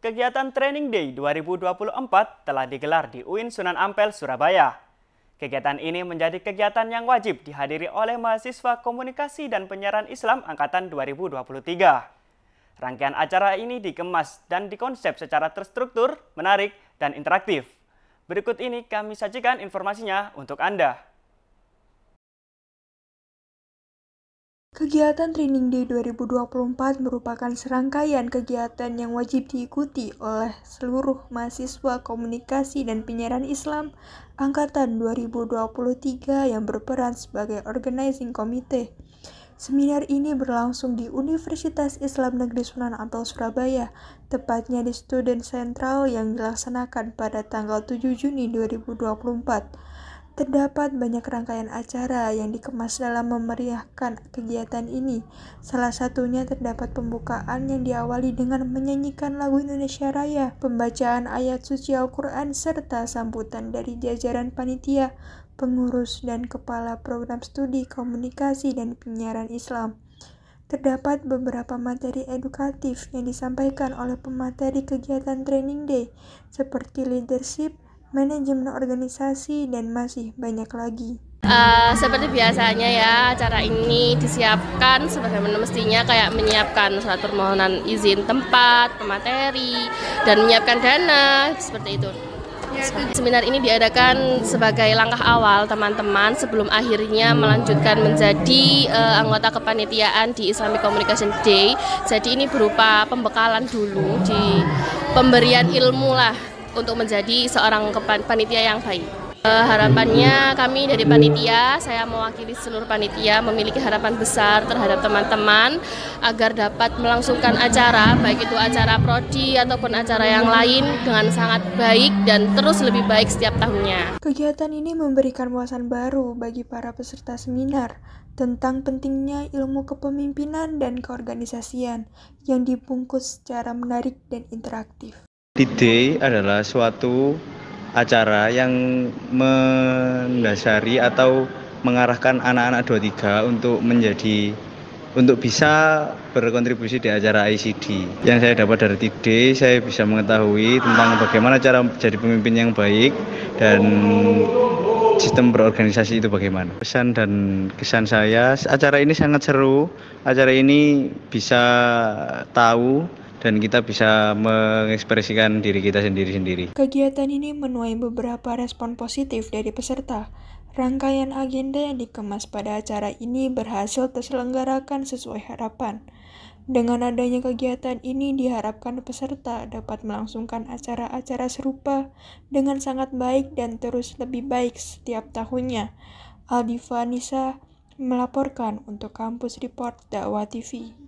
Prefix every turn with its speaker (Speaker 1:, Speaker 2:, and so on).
Speaker 1: Kegiatan Training Day 2024 telah digelar di UIN Sunan Ampel, Surabaya. Kegiatan ini menjadi kegiatan yang wajib dihadiri oleh mahasiswa Komunikasi dan Penyiaran Islam Angkatan 2023. Rangkaian acara ini dikemas dan dikonsep secara terstruktur, menarik, dan interaktif. Berikut ini kami sajikan informasinya untuk Anda.
Speaker 2: Kegiatan Training Day 2024 merupakan serangkaian kegiatan yang wajib diikuti oleh seluruh mahasiswa komunikasi dan penyiaran Islam Angkatan 2023 yang berperan sebagai organizing committee. Seminar ini berlangsung di Universitas Islam Negeri Sunan Ampel Surabaya, tepatnya di Student Central yang dilaksanakan pada tanggal 7 Juni 2024. Terdapat banyak rangkaian acara yang dikemas dalam memeriahkan kegiatan ini. Salah satunya terdapat pembukaan yang diawali dengan menyanyikan lagu Indonesia Raya, pembacaan ayat suci Al-Quran, serta sambutan dari jajaran panitia, pengurus, dan kepala program studi komunikasi dan penyiaran Islam. Terdapat beberapa materi edukatif yang disampaikan oleh pemateri kegiatan training day, seperti leadership, manajemen organisasi, dan masih banyak lagi.
Speaker 3: Uh, seperti biasanya ya, acara ini disiapkan sebagaimana mestinya kayak menyiapkan surat permohonan izin tempat, pemateri, dan menyiapkan dana, seperti itu. Seminar ini diadakan sebagai langkah awal teman-teman sebelum akhirnya melanjutkan menjadi uh, anggota kepanitiaan di Islamic Communication Day. Jadi ini berupa pembekalan dulu di pemberian ilmu lah untuk menjadi seorang panitia yang baik. Eh, harapannya kami dari panitia, saya mewakili seluruh panitia memiliki harapan besar terhadap teman-teman agar dapat melangsungkan acara, baik itu acara prodi ataupun acara yang lain dengan sangat baik dan terus lebih baik setiap tahunnya.
Speaker 2: Kegiatan ini memberikan wawasan baru bagi para peserta seminar tentang pentingnya ilmu kepemimpinan dan keorganisasian yang dibungkus secara menarik dan interaktif.
Speaker 1: Big adalah suatu acara yang mendasari atau mengarahkan anak-anak 23 untuk menjadi untuk bisa berkontribusi di acara ICD. Yang saya dapat dari TD, saya bisa mengetahui tentang bagaimana cara menjadi pemimpin yang baik dan sistem berorganisasi itu bagaimana. Pesan dan kesan saya, acara ini sangat seru. Acara ini bisa tahu dan kita bisa mengekspresikan diri kita sendiri-sendiri.
Speaker 2: Kegiatan ini menuai beberapa respon positif dari peserta. Rangkaian agenda yang dikemas pada acara ini berhasil terselenggarakan sesuai harapan. Dengan adanya kegiatan ini diharapkan peserta dapat melangsungkan acara-acara serupa dengan sangat baik dan terus lebih baik setiap tahunnya. Aldiva Nisa melaporkan untuk Kampus Report Dakwah TV.